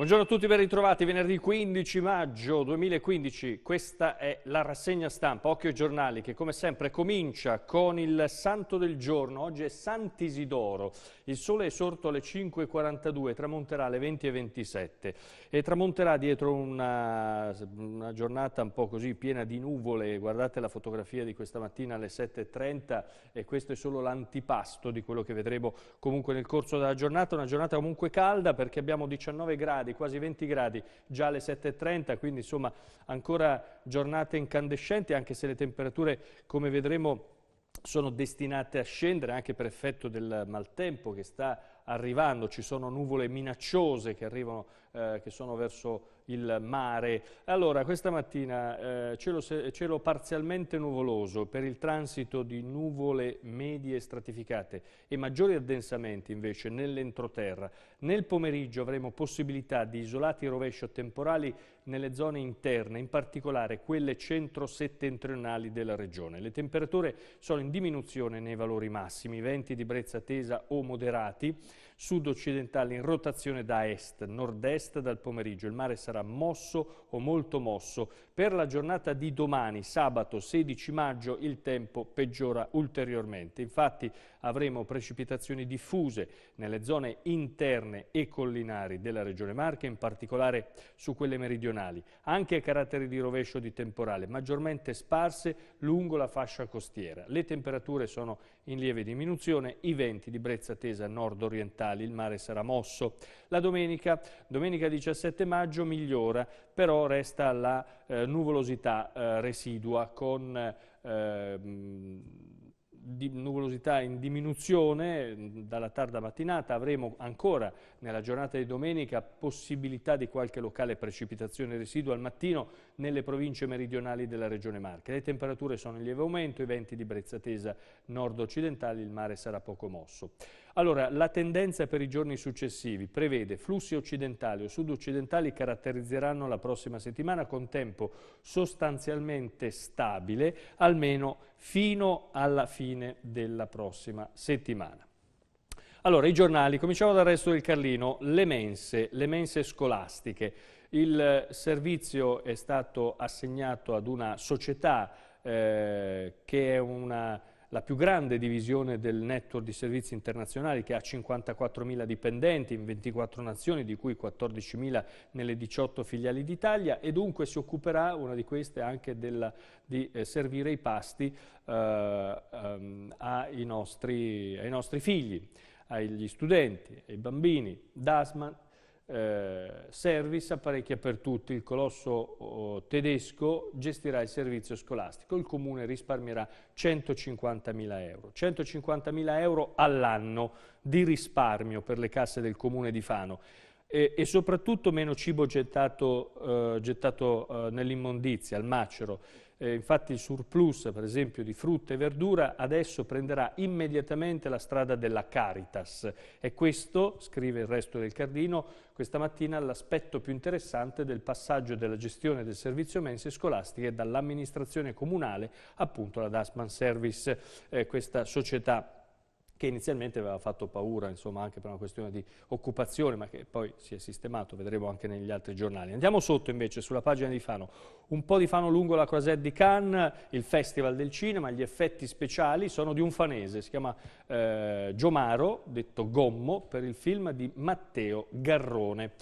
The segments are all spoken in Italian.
Buongiorno a tutti, ben ritrovati. Venerdì 15 maggio 2015, questa è la rassegna stampa Occhio ai giornali che come sempre comincia con il santo del giorno. Oggi è Sant'Isidoro. Il sole è sorto alle 5.42, tramonterà alle 20.27 e tramonterà dietro una, una, giornata un po' così piena di nuvole. Guardate la fotografia di questa mattina alle 7.30 e questo è solo l'antipasto di quello che vedremo comunque nel corso della giornata. Una giornata comunque calda perché abbiamo 19 gradi gradi, quasi 20 gradi già alle 7.30, quindi insomma ancora giornate incandescenti anche se le temperature come vedremo sono destinate a scendere anche per effetto del maltempo che sta arrivando, ci sono nuvole minacciose che arrivano, eh, che sono verso il mare. Allora, questa mattina eh, cielo, cielo, parzialmente nuvoloso per il transito di nuvole medie stratificate e maggiori addensamenti invece nell'entroterra. Nel pomeriggio avremo possibilità di isolati rovescio temporali nelle zone interne, in particolare quelle centro-settentrionali della regione. Le temperature sono in diminuzione nei valori massimi, venti di brezza tesa o moderati, sud-occidentale in rotazione da est, nord-est dal pomeriggio. Il mare sarà mosso o molto mosso. Per la giornata di domani, sabato 16 maggio, il tempo peggiora ulteriormente. Infatti avremo precipitazioni diffuse nelle zone interne e collinari della Regione Marche, in particolare su quelle meridionali. Anche a caratteri di rovescio di temporale, maggiormente sparse lungo la fascia costiera. Le temperature sono in lieve diminuzione, i venti di brezza tesa nord-orientale locali, il mare sarà mosso. La domenica, domenica 17 maggio migliora, però resta la eh, nuvolosità eh, residua con ehm, di nuvolosità in diminuzione mm, dalla tarda mattinata, avremo ancora nella giornata di domenica possibilità di qualche locale precipitazione residua al mattino nelle province meridionali della regione Marche. Le temperature sono in lieve aumento, i venti di brezza tesa nord-occidentali, il mare sarà poco mosso. Allora, la tendenza per i giorni successivi prevede flussi occidentali o sud-occidentali caratterizzeranno la prossima settimana con tempo sostanzialmente stabile, almeno fino alla fine della prossima settimana. Allora, i giornali, cominciamo dal resto del Carlino, le mense, le mense scolastiche. Il servizio è stato assegnato ad una società eh, che è una la più grande divisione del network di servizi internazionali che ha 54.000 dipendenti in 24 nazioni, di cui 14.000 nelle 18 filiali d'Italia e dunque si occuperà, una di queste, anche della, di eh, servire i pasti eh, ehm, ai, nostri, ai nostri figli, agli studenti, ai bambini. Dasman eh, service Apparecchia per Tutti, il colosso oh, tedesco gestirà il servizio scolastico, il comune risparmierà 150.000 euro, 150.000 euro all'anno di risparmio per le casse del comune di Fano e, e soprattutto meno cibo gettato, eh, gettato eh, nell'immondizia, al macero. Eh, infatti il surplus, per esempio, di frutta e verdura adesso prenderà immediatamente la strada della Caritas. E questo, scrive il resto del Cardino, questa mattina l'aspetto più interessante del passaggio della gestione del servizio mense scolastiche dall'amministrazione comunale appunto alla Dasman Service, eh, questa società che inizialmente aveva fatto paura insomma, anche per una questione di occupazione, ma che poi si è sistemato, vedremo anche negli altri giornali. Andiamo sotto invece sulla pagina di Fano, un po' di Fano lungo la Croisette di Cannes, il Festival del Cinema, gli effetti speciali sono di un fanese, si chiama eh, Giomaro, detto Gommo, per il film di Matteo Garrone.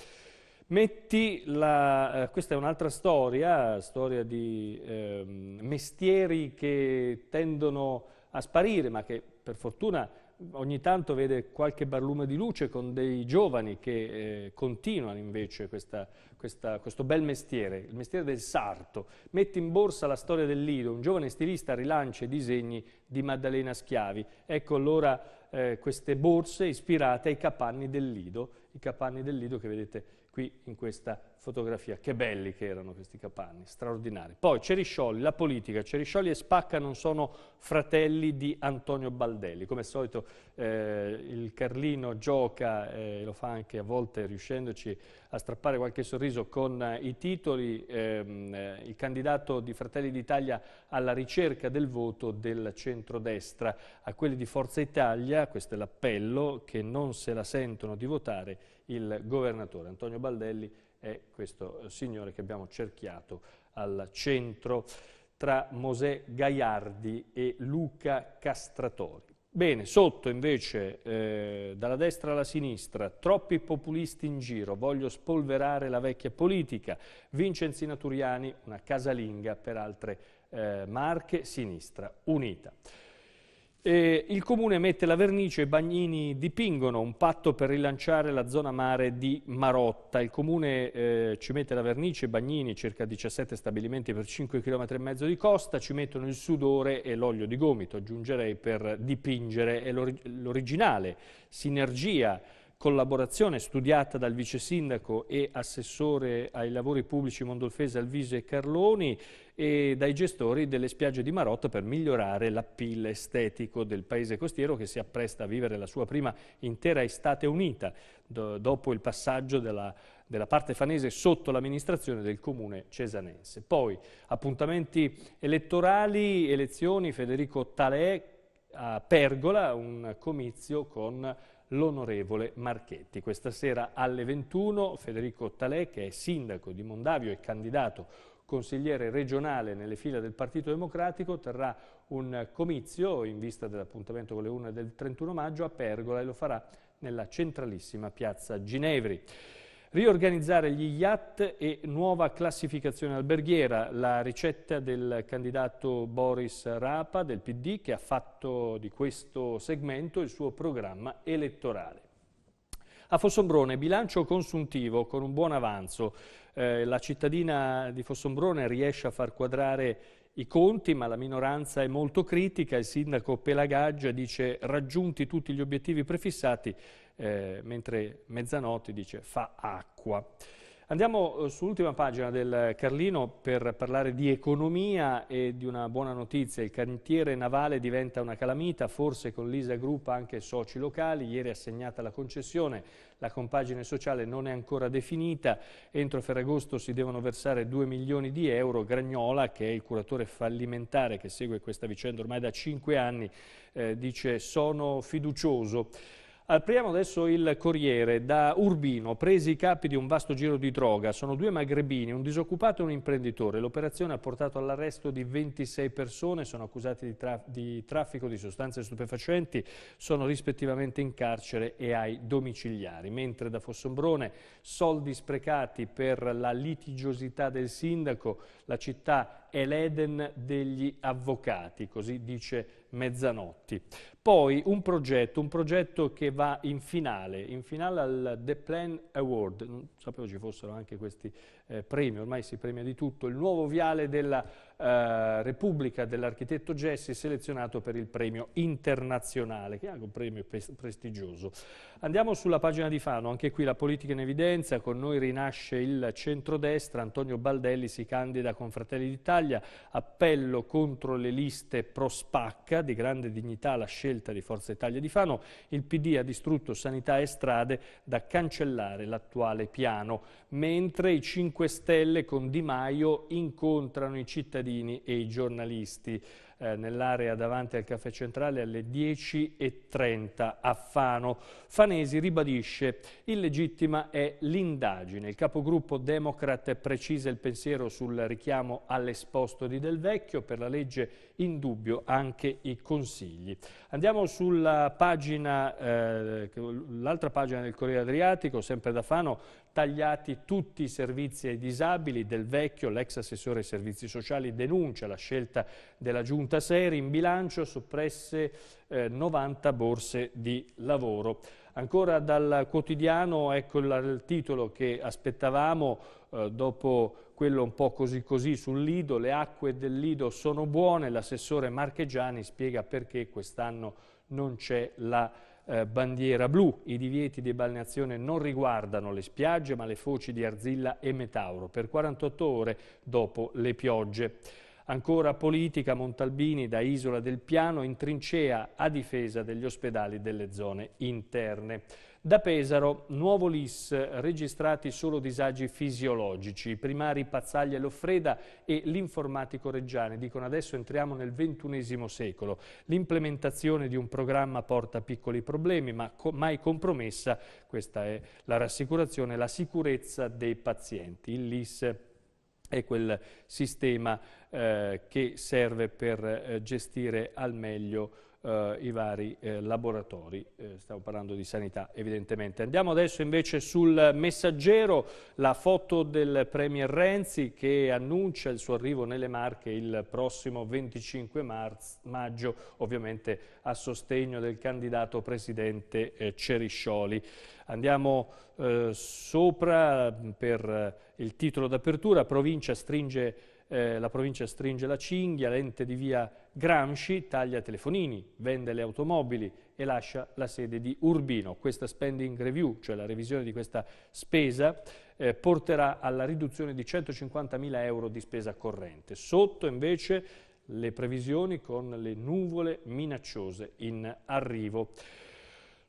La, eh, questa è un'altra storia, storia di eh, mestieri che tendono a sparire, ma che per fortuna ogni tanto vede qualche barlume di luce con dei giovani che eh, continuano invece questa, questa, questo bel mestiere, il mestiere del sarto. Mette in borsa la storia del Lido, un giovane stilista rilancia i disegni di Maddalena Schiavi. Ecco allora eh, queste borse ispirate ai capanni del Lido, i capanni del Lido che vedete qui in questa fotografia, che belli che erano questi capanni, straordinari. Poi Ceriscioli, la politica, Ceriscioli e Spacca non sono fratelli di Antonio Baldelli, come al solito eh, il Carlino gioca, eh, e eh, lo fa anche a volte riuscendoci a strappare qualche sorriso con eh, i titoli, ehm, eh, il candidato di Fratelli d'Italia alla ricerca del voto del centrodestra, a quelli di Forza Italia, questo è l'appello, che non se la sentono di votare il governatore Antonio Baldelli è questo signore che abbiamo cerchiato al centro tra Mosè Gaiardi e Luca Castratori. Bene, sotto invece, eh, dalla destra alla sinistra, troppi populisti in giro, voglio spolverare la vecchia politica, Vincenzi Naturiani, una casalinga per altre eh, marche, sinistra unita. E il comune mette la vernice, e i bagnini dipingono un patto per rilanciare la zona mare di Marotta. Il comune eh, ci mette la vernice, e i bagnini, circa 17 stabilimenti per 5 km e mezzo di costa, ci mettono il sudore e l'olio di gomito, aggiungerei per dipingere l'originale sinergia collaborazione studiata dal vice sindaco e assessore ai lavori pubblici Mondolfese Alviso e Carloni e dai gestori delle spiagge di Marotta per migliorare l'appeal estetico del paese costiero che si appresta a vivere la sua prima intera estate unita do dopo il passaggio della della parte fanese sotto l'amministrazione del comune cesanense. Poi appuntamenti elettorali, elezioni, Federico Talè a Pergola, un comizio con l'onorevole Marchetti. Questa sera alle 21 Federico Talè, che è sindaco di Mondavio e candidato consigliere regionale nelle fila del Partito Democratico, terrà un comizio in vista dell'appuntamento con le urne del 31 maggio a Pergola e lo farà nella centralissima piazza Ginevri. Riorganizzare gli IAT e nuova classificazione alberghiera, la ricetta del candidato Boris Rapa del PD che ha fatto di questo segmento il suo programma elettorale. A Fossombrone bilancio consuntivo con un buon avanzo. Eh, la cittadina di Fossombrone riesce a far quadrare i conti, ma la minoranza è molto critica. Il sindaco Pelagaggia dice raggiunti tutti gli obiettivi prefissati, eh, mentre mezzanotte dice fa acqua. Andiamo eh, sull'ultima pagina del Carlino per parlare di economia e di una buona notizia. Il cantiere navale diventa una calamita, forse con l'ISA Group anche soci locali. Ieri è assegnata la concessione, la compagine sociale non è ancora definita. Entro Ferragosto si devono versare 2 milioni di euro. Gragnola, che è il curatore fallimentare che segue questa vicenda ormai da 5 anni, eh, dice sono fiducioso. Apriamo adesso il Corriere. Da Urbino, presi i capi di un vasto giro di droga, sono due magrebini, un disoccupato e un imprenditore. L'operazione ha portato all'arresto di 26 persone, sono accusati di, traf di, traffico di sostanze stupefacenti, sono rispettivamente in carcere e ai domiciliari. Mentre da Fossombrone, soldi sprecati per la litigiosità del sindaco, la città è l'Eden degli avvocati, così dice Mezzanotti. Poi un progetto, un progetto che va in finale, in finale al The Plan Award, non sapevo ci fossero anche questi eh, premi, ormai si premia di tutto, il nuovo viale della eh, Repubblica dell'architetto Gessi selezionato per il premio internazionale, che è anche un premio prestigioso. Andiamo sulla pagina di Fano, anche qui la politica in evidenza, con noi rinasce il centrodestra, Antonio Baldelli si candida con Fratelli d'Italia, appello contro le liste pro spacca, di grande dignità la scelta di Forza Italia di Fano, il PD ha distrutto sanità e strade da cancellare l'attuale piano, mentre i 5 Stelle con Di Maio incontrano i cittadini cittadini e i giornalisti eh, nell'area davanti al caffè centrale alle 10.30 a Fano. Fanesi ribadisce illegittima è l'indagine. Il capogruppo Democrat precisa il pensiero sul richiamo all'esposto di Del Vecchio per la legge in dubbio anche i consigli. Andiamo sulla pagina, eh, l'altra pagina del Corriere Adriatico, sempre da Fano, tagliati tutti i servizi ai disabili. Del Vecchio, l'ex assessore ai servizi sociali, denuncia la scelta della giunta Seri in bilancio, soppresse eh, 90 borse di lavoro. Ancora dal quotidiano, ecco il titolo che aspettavamo eh, dopo quello un po' così così sul Lido, le acque del Lido sono buone, l'assessore Marchegiani spiega perché quest'anno non c'è la giunta eh, bandiera blu. I divieti di balneazione non riguardano le spiagge ma le foci di Arzilla e Metauro per 48 ore dopo le piogge. Ancora politica, Montalbini da Isola del Piano in trincea a difesa degli ospedali delle zone interne. Da Pesaro, nuovo LIS, registrati solo disagi fisiologici. I primari Pazzaglia e Loffreda e l'informatico Reggiani dicono adesso entriamo nel ventunesimo secolo. L'implementazione di un programma porta piccoli problemi, ma co mai compromessa, questa è la rassicurazione, la sicurezza dei pazienti. Il LIS è quel sistema eh, che serve per eh, gestire al meglio eh, i vari eh, laboratori, eh, stiamo parlando di sanità evidentemente. Andiamo adesso invece sul messaggero, la foto del Premier Renzi che annuncia il suo arrivo nelle Marche il prossimo 25 maggio, ovviamente a sostegno del candidato presidente eh, Ceriscioli. Andiamo eh, sopra per eh, il titolo d'apertura, provincia stringe eh, la provincia stringe la cinghia, l'ente di via Gramsci taglia telefonini, vende le automobili e lascia la sede di Urbino. Questa spending review, cioè la revisione di questa spesa, eh, porterà alla riduzione di 150.000 euro di spesa corrente. Sotto invece le previsioni con le nuvole minacciose in arrivo.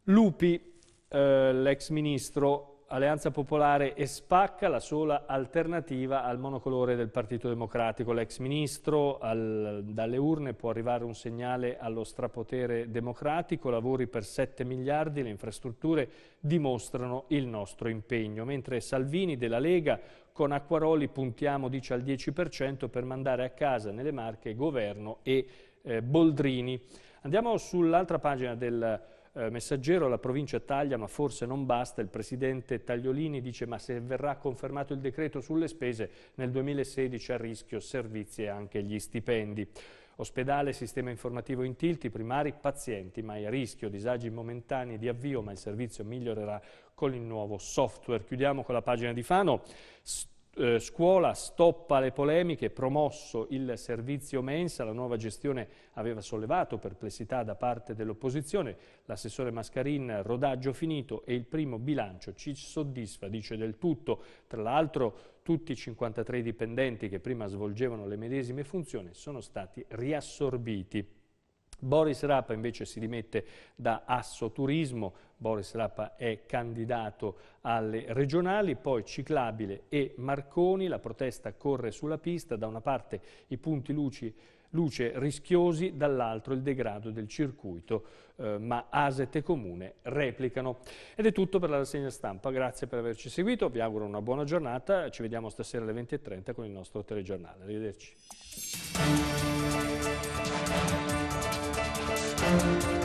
Lupi, eh, l'ex ministro, Alleanza Popolare e Spacca, la sola alternativa al monocolore del Partito Democratico. L'ex ministro al, dalle urne può arrivare un segnale allo strapotere democratico, lavori per 7 miliardi, le infrastrutture dimostrano il nostro impegno, mentre Salvini della Lega con Acquaroli puntiamo dice al 10% per mandare a casa nelle Marche governo e eh, Boldrini. Andiamo sull'altra pagina del eh, messaggero, la provincia taglia ma forse non basta, il presidente Tagliolini dice ma se verrà confermato il decreto sulle spese nel 2016 a rischio servizi e anche gli stipendi. Ospedale, sistema informativo in tilt, i primari pazienti, mai a rischio, disagi momentanei di avvio, ma il servizio migliorerà con il nuovo software. Chiudiamo con la pagina di Fano eh, scuola stoppa le polemiche, promosso il servizio mensa, la nuova gestione aveva sollevato perplessità da parte dell'opposizione, l'assessore Mascarin rodaggio finito e il primo bilancio ci soddisfa, dice del tutto, tra l'altro tutti i 53 dipendenti che prima svolgevano le medesime funzioni sono stati riassorbiti. Boris Rappa invece si dimette da Asso Turismo, Boris Rappa è candidato alle regionali, poi Ciclabile e Marconi, la protesta corre sulla pista, da una parte i punti luci luce rischiosi, dall'altro il degrado del circuito, eh, ma Aset e Comune replicano. Ed è tutto per la rassegna stampa, grazie per averci seguito, vi auguro una buona giornata, ci vediamo stasera alle 20.30 con il nostro telegiornale, arrivederci. Thank you.